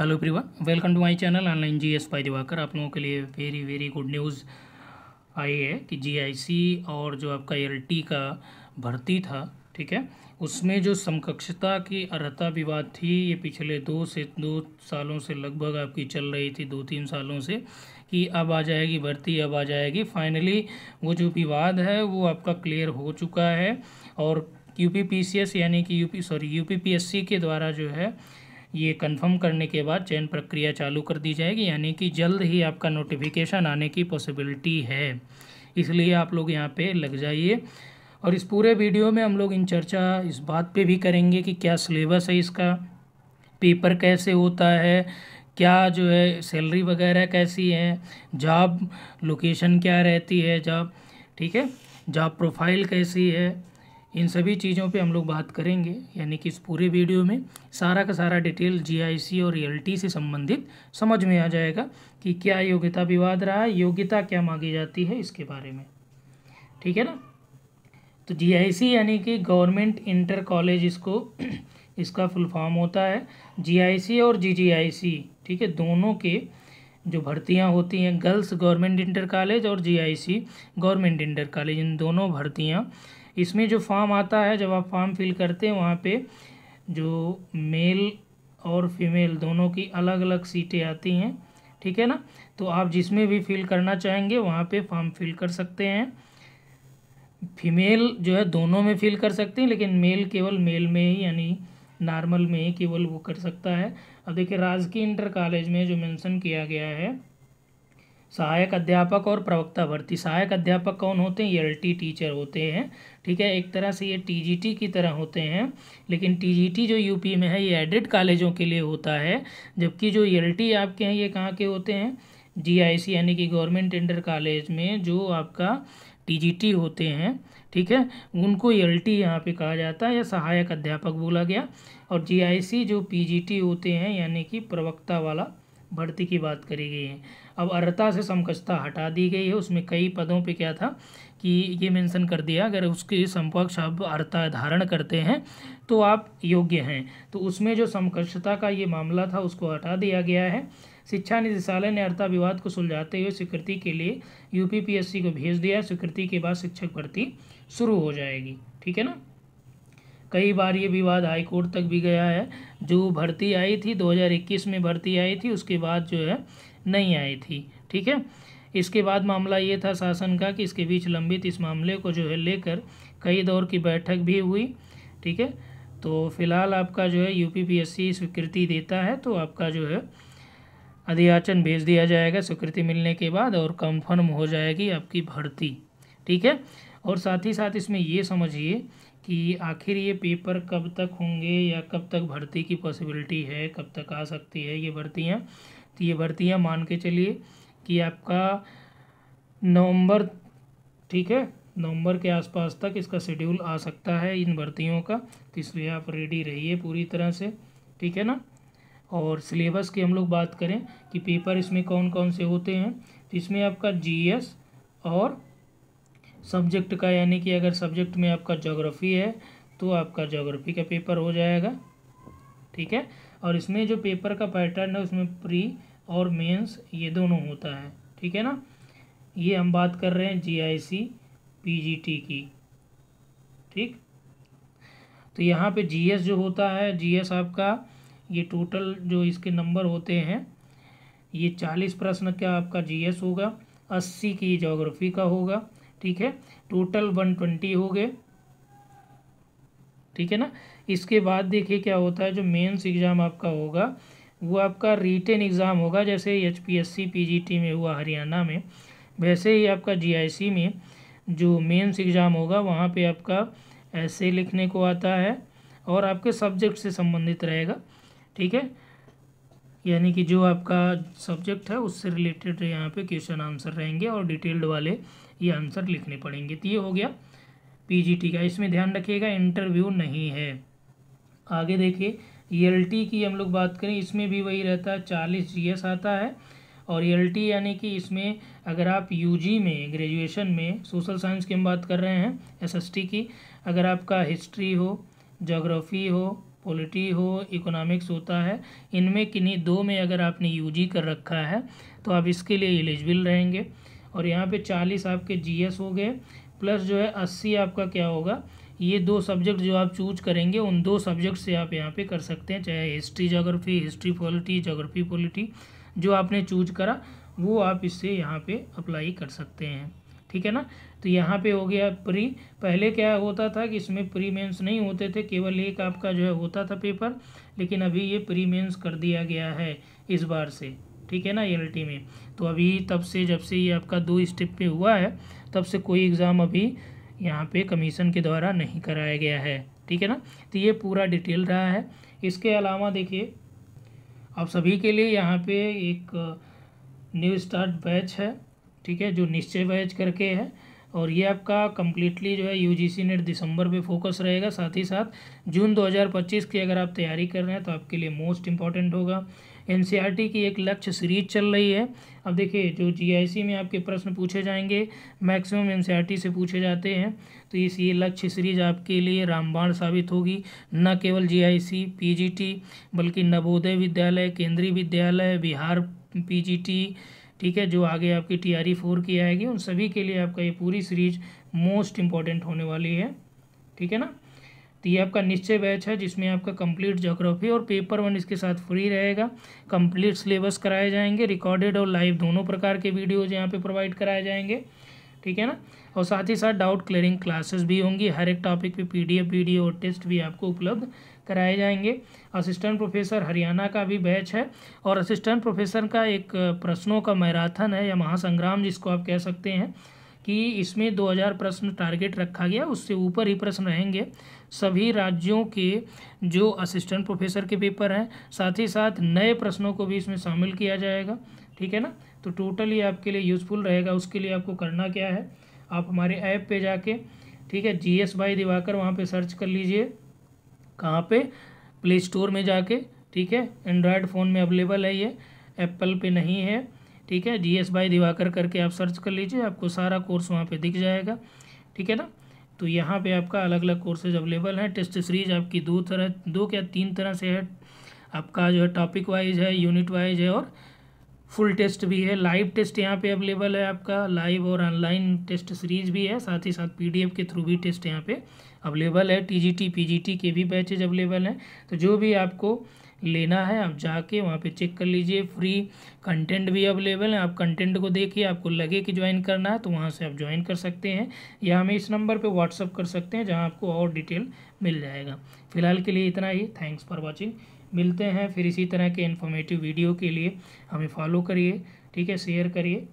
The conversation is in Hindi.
हेलो प्रिवा welcome to my channel online G S Diwakar आप लोगों के लिए वेरी वेरी गुड न्यूज़ आई है कि जीआईसी और जो आपका एलटी का भर्ती था ठीक है उसमें जो समकक्षता की अर्ता विवाद थी ये पिछले दो से दो सालों से लगभग आपकी चल रही थी दो तीन सालों से कि अब आ जाएगी भर्ती अब आ जाएगी फाइनली वो जो विवाद है वो आपका क्लियर हो चुका है और U P P C S यानी कि U P sorry U P P S C के द्वारा जो है ये कंफर्म करने के बाद चयन प्रक्रिया चालू कर दी जाएगी यानी कि जल्द ही आपका नोटिफिकेशन आने की पॉसिबिलिटी है इसलिए आप लोग यहाँ पे लग जाइए और इस पूरे वीडियो में हम लोग इन चर्चा इस बात पे भी करेंगे कि क्या सिलेबस है इसका पेपर कैसे होता है क्या जो है सैलरी वगैरह कैसी है जॉब लोकेशन क्या रहती है जॉब ठीक है जॉब प्रोफाइल कैसी है इन सभी चीज़ों पे हम लोग बात करेंगे यानी कि इस पूरे वीडियो में सारा का सारा डिटेल जीआईसी और एल e से संबंधित समझ में आ जाएगा कि क्या योग्यता विवाद रहा है योग्यता क्या मांगी जाती है इसके बारे में ठीक है ना तो जीआईसी यानी कि गवर्नमेंट इंटर कॉलेज इसको इसका फुल फॉर्म होता है जी और जी ठीक है दोनों के जो भर्तियाँ होती हैं गर्ल्स गवर्नमेंट इंटर कॉलेज और जी गवर्नमेंट इंटर कॉलेज इन दोनों भर्तियाँ इसमें जो फॉर्म आता है जब आप फॉर्म फिल करते हैं वहाँ पे जो मेल और फीमेल दोनों की अलग अलग सीटें आती हैं ठीक है ना तो आप जिसमें भी फिल करना चाहेंगे वहाँ पे फॉर्म फिल कर सकते हैं फीमेल जो है दोनों में फिल कर सकते हैं लेकिन मेल केवल मेल में ही यानी नॉर्मल में ही केवल वो कर सकता है अब देखिए राजकीय इंटर कॉलेज में जो मेंशन किया गया है सहायक अध्यापक और प्रवक्ता भर्ती सहायक अध्यापक कौन होते हैं ये एल टीचर होते हैं ठीक है एक तरह से ये टीजीटी की तरह होते हैं लेकिन टीजीटी जो यूपी में है ये एडेड कॉलेजों के लिए होता है जबकि जो एल आपके हैं ये कहाँ के होते हैं जीआईसी यानी कि गवर्नमेंट इंटर कॉलेज में जो आपका टीजीटी होते हैं ठीक है उनको एल टी यहाँ पर कहा जाता है या सहायक अध्यापक बोला गया और जीआईसी जो पीजीटी होते हैं यानी कि प्रवक्ता वाला भर्ती की बात करी गई है अब अर्ता से समकक्षता हटा दी गई है उसमें कई पदों पे क्या था कि ये मेंशन कर दिया अगर उसके समकक्ष आप अर्ता धारण करते हैं तो आप योग्य हैं तो उसमें जो समकक्षता का ये मामला था उसको हटा दिया गया है शिक्षा निदेशालय ने अर्था विवाद को सुलझाते हुए स्वीकृति के लिए यूपीपीएससी को भेज दिया स्वीकृति के बाद शिक्षक भर्ती शुरू हो जाएगी ठीक है ना कई बार ये विवाद हाईकोर्ट तक भी गया है जो भर्ती आई थी 2021 में भर्ती आई थी उसके बाद जो है नहीं आई थी ठीक है इसके बाद मामला ये था शासन का कि इसके बीच लंबित इस मामले को जो है लेकर कई दौर की बैठक भी हुई ठीक है तो फिलहाल आपका जो है यूपीपीएससी स्वीकृति देता है तो आपका जो है अधियाचन भेज दिया जाएगा स्वीकृति मिलने के बाद और कंफर्म हो जाएगी आपकी भर्ती ठीक है और साथ ही साथ इसमें ये समझिए कि आखिर ये पेपर कब तक होंगे या कब तक भर्ती की पॉसिबिलिटी है कब तक आ सकती है ये भर्तियाँ तो ये भर्तियाँ मान के चलिए कि आपका नवंबर ठीक है नवंबर के आसपास तक इसका शेड्यूल आ सकता है इन भर्तियों का तो इसलिए आप रेडी रहिए पूरी तरह से ठीक है ना और सिलेबस की हम लोग बात करें कि पेपर इसमें कौन कौन से होते हैं तो इसमें आपका जीएस और सब्जेक्ट का यानी कि अगर सब्जेक्ट में आपका जोग्राफ़ी है तो आपका जोग्राफ़ी का पेपर हो जाएगा ठीक है और इसमें जो पेपर का पैटर्न है उसमें प्री और मेंस ये दोनों होता है ठीक है ना ये हम बात कर रहे हैं जीआईसी पीजीटी की ठीक तो यहाँ पे जीएस जो होता है जीएस आपका ये टोटल जो इसके नंबर होते हैं ये चालीस प्रश्न का आपका जीएस होगा अस्सी की जोग्राफ़ी का होगा ठीक है टोटल वन ट्वेंटी हो गए ठीक है ना इसके बाद देखिए क्या होता है जो मेंस एग्ज़ाम आपका होगा वो आपका रिटेन एग्ज़ाम होगा जैसे H P S C P G T में हुआ हरियाणा में वैसे ही आपका जी आई सी में जो मेंस एग्ज़ाम होगा वहाँ पे आपका ऐसे लिखने को आता है और आपके सब्जेक्ट से संबंधित रहेगा ठीक है यानी कि जो आपका सब्जेक्ट है उससे रिलेटेड यहाँ पे क्वेश्चन आंसर रहेंगे और डिटेल्ड वाले ये आंसर लिखने पड़ेंगे तो ये हो गया पीजीटी का इसमें ध्यान रखिएगा इंटरव्यू नहीं है आगे देखिए ईएलटी e की हम लोग बात करें इसमें भी वही रहता है चालीस जी आता है और ईएलटी e यानी कि इसमें अगर आप यू में ग्रेजुएशन में सोशल साइंस की हम बात कर रहे हैं एस की अगर आपका हिस्ट्री हो जोग्राफ़ी हो पॉलिटी हो इकोनॉमिक्स होता है इनमें किन्हीं दो में अगर आपने यूजी कर रखा है तो आप इसके लिए एलिजिबल रहेंगे और यहाँ पे चालीस आपके जीएस हो गए प्लस जो है अस्सी आपका क्या होगा ये दो सब्जेक्ट जो आप चूज करेंगे उन दो सब्जेक्ट से आप यहाँ पे कर सकते हैं चाहे history geography history polity geography polity जो आपने चूज करा वो आप इससे यहाँ पे अप्लाई कर सकते हैं ठीक है ना तो यहाँ पे हो गया प्री पहले क्या होता था कि इसमें प्री मेंस नहीं होते थे केवल एक आपका जो है होता था पेपर लेकिन अभी ये प्री मेंस कर दिया गया है इस बार से ठीक है ना एल e में तो अभी तब से जब से ये आपका दो स्टेप पे हुआ है तब से कोई एग्ज़ाम अभी यहाँ पे कमीशन के द्वारा नहीं कराया गया है ठीक है ना तो ये पूरा डिटेल रहा है इसके अलावा देखिए आप सभी के लिए यहाँ पर एक न्यू स्टार्ट बैच है ठीक है जो निश्चय वैज करके है और ये आपका कम्प्लीटली जो है सी नेट दिसंबर पे फोकस रहेगा साथ ही साथ जून 2025 की अगर आप तैयारी कर रहे हैं तो आपके लिए मोस्ट इम्पॉर्टेंट होगा एन e की एक लक्ष्य सीरीज चल रही है अब देखिए जो सी में आपके प्रश्न पूछे जाएंगे मैक्सिमम एन e से पूछे जाते हैं तो इस ये लक्ष्य सीरीज आपके लिए रामबाण साबित होगी न केवल जी टी बल्कि नवोदय विद्यालय केंद्रीय विद्यालय बिहार टी ठीक है जो आगे आपकी टी आर ई फोर की आएगी उन सभी के लिए आपका ये पूरी सीरीज मोस्ट इम्पॉर्टेंट होने वाली है ठीक है ना तो ये आपका निश्चय बैच है जिसमें आपका कंप्लीट जोग्राफी और पेपर वन इसके साथ फ्री रहेगा कंप्लीट सिलेबस कराए जाएंगे रिकॉर्डेड और लाइव दोनों प्रकार के वीडियोज यहाँ पे प्रोवाइड कराए जाएंगे ठीक है ना और साथ ही साथ डाउट क्लियरिंग क्लासेस भी होंगी हर एक टॉपिक पे पीडीएफ वीडियो और टेस्ट भी आपको उपलब्ध कराए जाएंगे असिस्टेंट प्रोफेसर हरियाणा का भी बैच है और असिस्टेंट प्रोफेसर का एक प्रश्नों का मैराथन है या महासंग्राम जिसको आप कह सकते हैं कि इसमें 2000 प्रश्न टारगेट रखा गया उससे ऊपर ही प्रश्न रहेंगे सभी राज्यों के जो असिस्टेंट प्रोफेसर के पेपर हैं साथ ही साथ नए प्रश्नों को भी इसमें शामिल किया जाएगा ठीक है ना तो टोटल ये आपके लिए यूज़फुल रहेगा उसके लिए आपको करना क्या है आप हमारे ऐप पे जाके ठीक है जी एस बाई दिवाकर वहाँ पे सर्च कर लीजिए कहाँ पे प्ले स्टोर में जाके ठीक है एंड्रॉयड फ़ोन में अवेलेबल है ये एप्पल पे नहीं है ठीक है जी एस बाई दिवाकर करके आप सर्च कर लीजिए आपको सारा कोर्स वहाँ पे दिख जाएगा ठीक है ना तो यहाँ पे आपका अलग अलग कोर्सेज अवेलेबल हैं टेस्ट सीरीज आपकी दो तरह दो क्या तीन तरह से है आपका जो है टॉपिक वाइज है यूनिट वाइज है और फुल टेस्ट भी है लाइव टेस्ट यहाँ पे अवेलेबल है आपका लाइव और ऑनलाइन टेस्ट सीरीज भी है साथ ही साथ पीडीएफ के थ्रू भी टेस्ट यहाँ पे अवेलेबल है टीजीटी पीजीटी के भी बैचेज अवेलेबल हैं तो जो भी आपको लेना है आप जाके वहाँ पे चेक कर लीजिए फ्री कंटेंट भी अवेलेबल है आप कंटेंट को देखिए आपको लगे कि ज्वाइन करना है तो वहाँ से आप ज्वाइन कर सकते हैं या हमें इस नंबर पर व्हाट्सअप कर सकते हैं जहाँ आपको और डिटेल मिल जाएगा फिलहाल के लिए इतना ही थैंक्स फॉर वॉचिंग मिलते हैं फिर इसी तरह के इन्फॉर्मेटिव वीडियो के लिए हमें फॉलो करिए ठीक है शेयर करिए